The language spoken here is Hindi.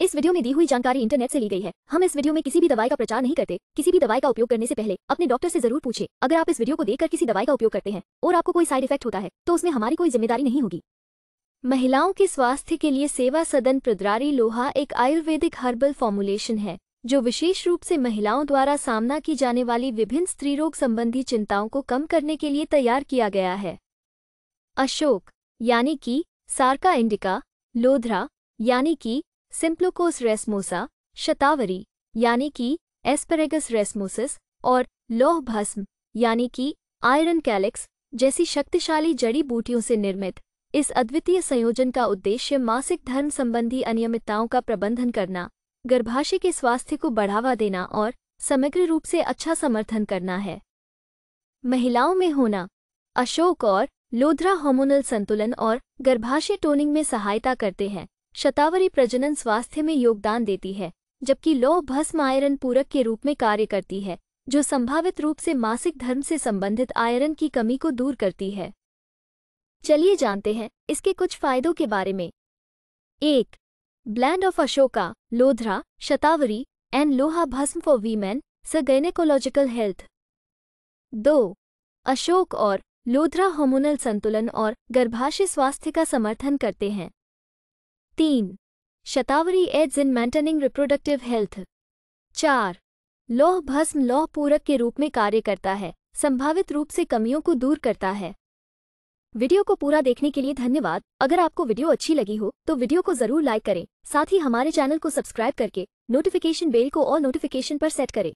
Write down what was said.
इस वीडियो में दी हुई जानकारी इंटरनेट से ली गई है हम इस वीडियो में किसी भी दवाई का प्रचार नहीं करते किसी भी दवाई का उपयोग करने से पहले अपने डॉक्टर से जरूर पूछे अगर आप इस वीडियो को देखकर किसी दवाई का उपयोग करते हैं और आपको कोई साइड इफेक्ट होता है तो उसमें हमारी कोई जिम्मेदारी नहीं होगी महिलाओं के स्वास्थ्य के लिए सेवा सदन प्रद्रारी लोहा एक आयुर्वेदिक हर्बल फॉर्मुलेशन है जो विशेष रूप से महिलाओं द्वारा सामना की जाने वाली विभिन्न स्त्री रोग संबंधी चिंताओं को कम करने के लिए तैयार किया गया है अशोक यानी कि सार्का इंडिका लोधरा यानी कि सिम्प्लोकोस रेस्मोसा शतावरी यानी कि एस्पेरेगस रेस्मोसिस और लौह भस्म यानी कि आयरन कैलेक्स जैसी शक्तिशाली जड़ी बूटियों से निर्मित इस अद्वितीय संयोजन का उद्देश्य मासिक धर्म संबंधी अनियमितताओं का प्रबंधन करना गर्भाशय के स्वास्थ्य को बढ़ावा देना और समग्र रूप से अच्छा समर्थन करना है महिलाओं में होना अशोक और लोधरा हॉर्मोनल संतुलन और गर्भाशय टोनिंग में सहायता करते हैं शतावरी प्रजनन स्वास्थ्य में योगदान देती है जबकि लौह भस्म आयरन पूरक के रूप में कार्य करती है जो संभावित रूप से मासिक धर्म से संबंधित आयरन की कमी को दूर करती है चलिए जानते हैं इसके कुछ फायदों के बारे में एक blend of Ashoka lodhra shatavari and loha bhasma for women स गैनेकोलॉजिकल हेल्थ दो अशोक और लोधरा हॉर्मोनल संतुलन और गर्भाशय स्वास्थ्य का समर्थन करते हैं तीन shatavari aids in maintaining reproductive health चार लौह भस्म लौह पूरक के रूप में कार्य करता है संभावित रूप से कमियों को दूर करता है वीडियो को पूरा देखने के लिए धन्यवाद अगर आपको वीडियो अच्छी लगी हो तो वीडियो को जरूर लाइक करें साथ ही हमारे चैनल को सब्सक्राइब करके नोटिफिकेशन बेल को और नोटिफिकेशन पर सेट करें